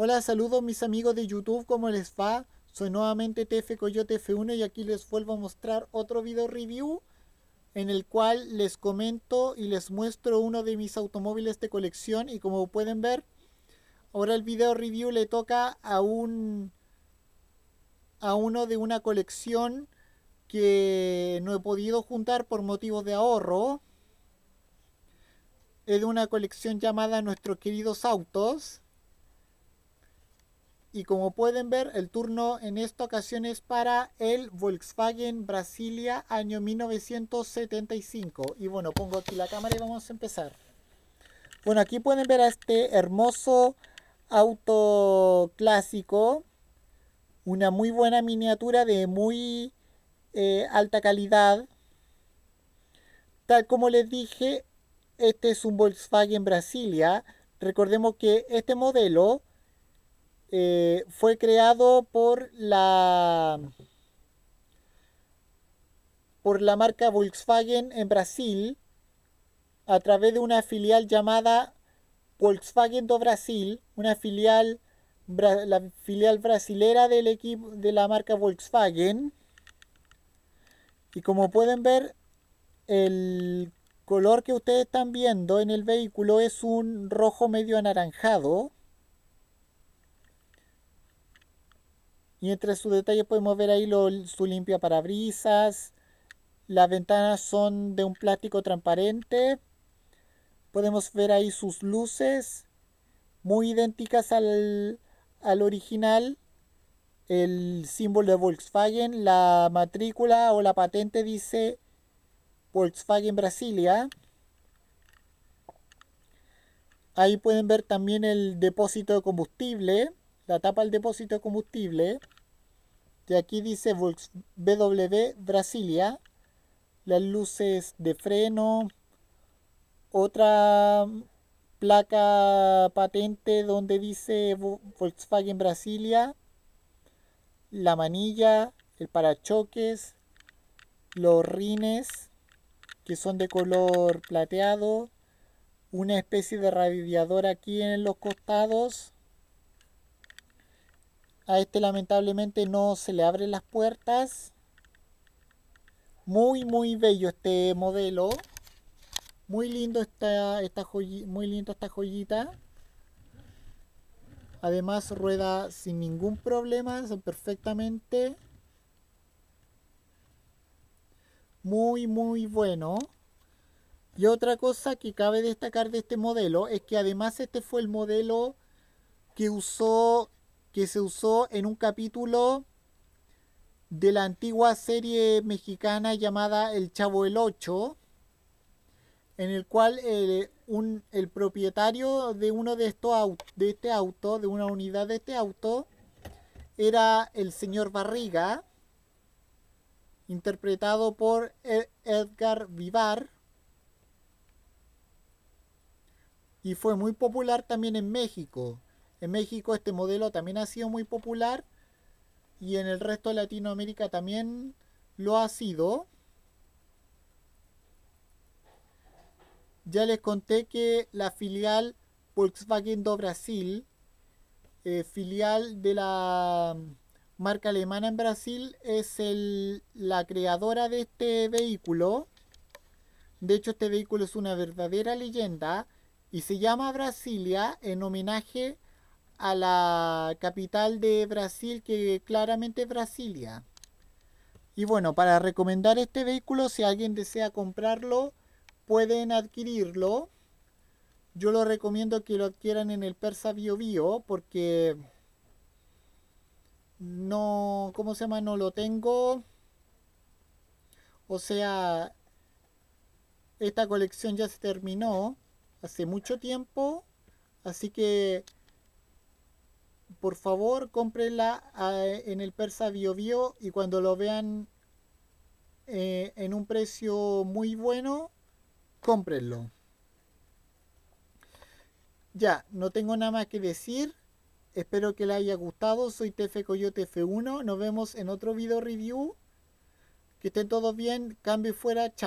Hola, saludos mis amigos de YouTube, ¿cómo les va? Soy nuevamente TF Coyote F1 y aquí les vuelvo a mostrar otro video review en el cual les comento y les muestro uno de mis automóviles de colección y como pueden ver, ahora el video review le toca a un a uno de una colección que no he podido juntar por motivos de ahorro. Es de una colección llamada Nuestros queridos autos y como pueden ver, el turno en esta ocasión es para el Volkswagen Brasilia año 1975. Y bueno, pongo aquí la cámara y vamos a empezar. Bueno, aquí pueden ver a este hermoso auto clásico. Una muy buena miniatura de muy eh, alta calidad. Tal como les dije, este es un Volkswagen Brasilia. Recordemos que este modelo eh, fue creado por la por la marca Volkswagen en Brasil a través de una filial llamada Volkswagen do Brasil, una filial la filial brasilera del equipo de la marca Volkswagen. Y como pueden ver, el color que ustedes están viendo en el vehículo es un rojo medio anaranjado. Y entre sus detalles podemos ver ahí su limpia parabrisas. Las ventanas son de un plástico transparente. Podemos ver ahí sus luces, muy idénticas al, al original. El símbolo de Volkswagen, la matrícula o la patente dice Volkswagen Brasilia. Ahí pueden ver también el depósito de combustible la tapa del depósito de combustible. de aquí dice BW Brasilia. Las luces de freno. Otra placa patente donde dice Volkswagen Brasilia. La manilla, el parachoques, los rines que son de color plateado. Una especie de radiador aquí en los costados a este lamentablemente no se le abren las puertas. Muy, muy bello este modelo. Muy lindo esta, esta, muy lindo esta joyita. Además rueda sin ningún problema, perfectamente. Muy, muy bueno. Y otra cosa que cabe destacar de este modelo es que además este fue el modelo que usó que se usó en un capítulo de la antigua serie mexicana llamada El Chavo el 8, en el cual eh, el propietario de uno de estos de este auto, de una unidad de este auto, era el señor Barriga, interpretado por e, Edgar Vivar. Y fue muy popular también en México. En México este modelo también ha sido muy popular y en el resto de Latinoamérica también lo ha sido. Ya les conté que la filial Volkswagen do Brasil, eh, filial de la mm, marca alemana en Brasil, es el, la creadora de este vehículo. De hecho, este vehículo es una verdadera leyenda y se llama Brasilia en homenaje a a la capital de Brasil, que claramente es Brasilia. Y bueno, para recomendar este vehículo, si alguien desea comprarlo, pueden adquirirlo. Yo lo recomiendo que lo adquieran en el Persa Bio Bio porque no, ¿cómo se llama? No lo tengo. O sea, esta colección ya se terminó hace mucho tiempo. Así que por favor cómprenla eh, en el persa BioBio Bio y cuando lo vean eh, en un precio muy bueno, cómprenlo. Ya, no tengo nada más que decir. Espero que les haya gustado. Soy TF Coyote F1. Nos vemos en otro video review. Que estén todos bien. Cambio fuera. Chao.